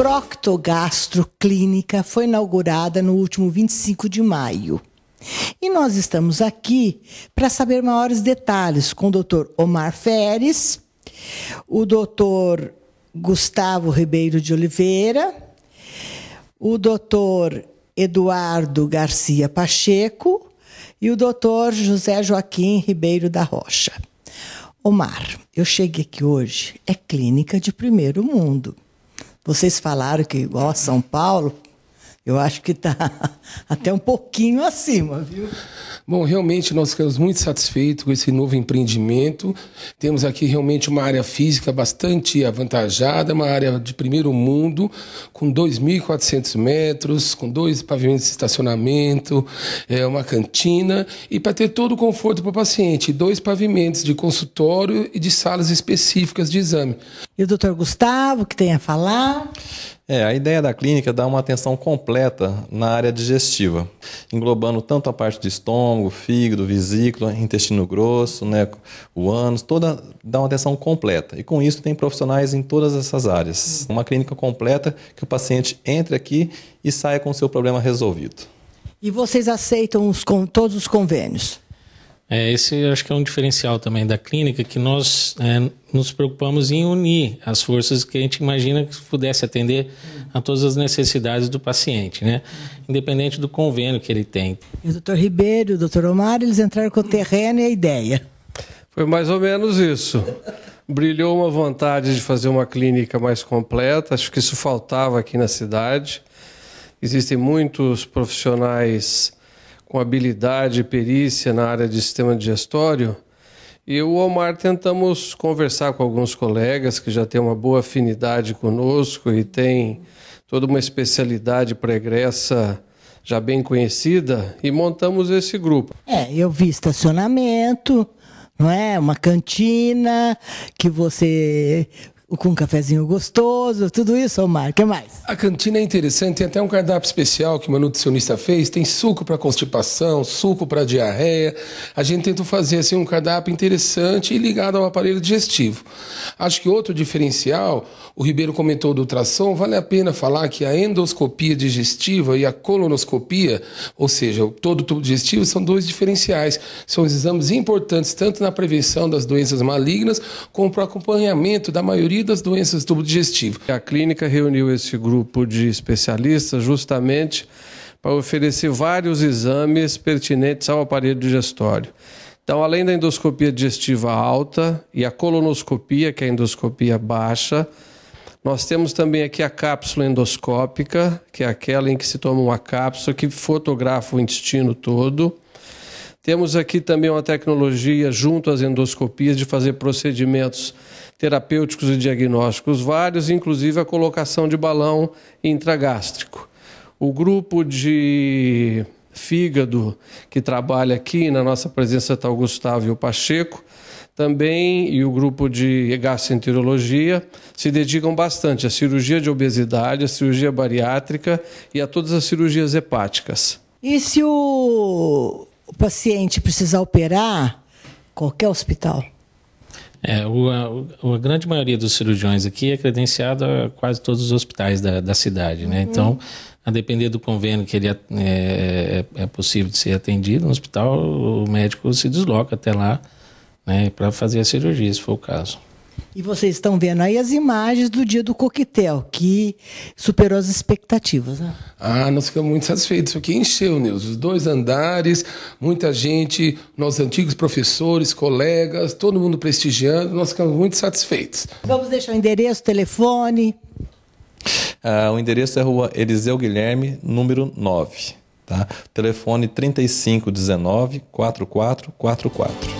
Proctogastro-Clínica foi inaugurada no último 25 de maio. E nós estamos aqui para saber maiores detalhes com o Dr. Omar Feres, o Dr. Gustavo Ribeiro de Oliveira, o Dr. Eduardo Garcia Pacheco e o Dr. José Joaquim Ribeiro da Rocha. Omar, eu cheguei aqui hoje, é clínica de primeiro mundo. Vocês falaram que igual a São Paulo, eu acho que está até um pouquinho acima, viu? Bom, realmente nós ficamos muito satisfeitos com esse novo empreendimento. Temos aqui realmente uma área física bastante avantajada, uma área de primeiro mundo, com 2.400 metros, com dois pavimentos de estacionamento, é, uma cantina e para ter todo o conforto para o paciente, dois pavimentos de consultório e de salas específicas de exame. E o doutor Gustavo, que tem a falar? É, a ideia da clínica é dar uma atenção completa na área digestiva, englobando tanto a parte do estômago, fígado, vesícula, intestino grosso, né, o ânus, toda dá uma atenção completa. E com isso tem profissionais em todas essas áreas. Uma clínica completa que o paciente entre aqui e saia com o seu problema resolvido. E vocês aceitam os, todos os convênios? É, esse acho que é um diferencial também da clínica, que nós é, nos preocupamos em unir as forças que a gente imagina que pudesse atender a todas as necessidades do paciente, né? independente do convênio que ele tem. E o doutor Ribeiro e o doutor Omar, eles entraram com o terreno e a ideia. Foi mais ou menos isso. Brilhou uma vontade de fazer uma clínica mais completa, acho que isso faltava aqui na cidade. Existem muitos profissionais com habilidade e perícia na área de sistema digestório. E o Omar tentamos conversar com alguns colegas que já têm uma boa afinidade conosco e têm toda uma especialidade pregressa já bem conhecida e montamos esse grupo. É, eu vi estacionamento, não é? Uma cantina que você com um cafezinho gostoso, tudo isso, Omar. O que mais? A cantina é interessante, tem até um cardápio especial que uma nutricionista fez. Tem suco para constipação, suco para diarreia. A gente tenta fazer assim, um cardápio interessante e ligado ao aparelho digestivo. Acho que outro diferencial, o Ribeiro comentou do ultrassom, vale a pena falar que a endoscopia digestiva e a colonoscopia, ou seja, todo o tubo digestivo, são dois diferenciais. São exames importantes tanto na prevenção das doenças malignas como para o acompanhamento da maioria das doenças do tubo digestivo. A clínica reuniu esse grupo de especialistas justamente para oferecer vários exames pertinentes ao aparelho digestório. Então, além da endoscopia digestiva alta e a colonoscopia, que é a endoscopia baixa, nós temos também aqui a cápsula endoscópica, que é aquela em que se toma uma cápsula que fotografa o intestino todo. Temos aqui também uma tecnologia junto às endoscopias de fazer procedimentos terapêuticos e diagnósticos vários, inclusive a colocação de balão intragástrico. O grupo de fígado, que trabalha aqui, na nossa presença está o Gustavo e o Pacheco, também, e o grupo de gastroenterologia, se dedicam bastante à cirurgia de obesidade, à cirurgia bariátrica e a todas as cirurgias hepáticas. E se o paciente precisar operar, qualquer hospital? É, o, a, grande maioria dos cirurgiões aqui é credenciado a quase todos os hospitais da, da cidade, né? Então, a depender do convênio que ele é, é, é possível de ser atendido no hospital, o médico se desloca até lá né, para fazer a cirurgia, se for o caso. E vocês estão vendo aí as imagens do dia do coquetel, que superou as expectativas, né? Ah, nós ficamos muito satisfeitos, porque encheu, Nilson. Os dois andares, muita gente, nossos antigos professores, colegas, todo mundo prestigiando, nós ficamos muito satisfeitos. Vamos deixar o endereço, o telefone. Ah, o endereço é rua Eliseu Guilherme, número 9. Tá? Telefone 3519 4444.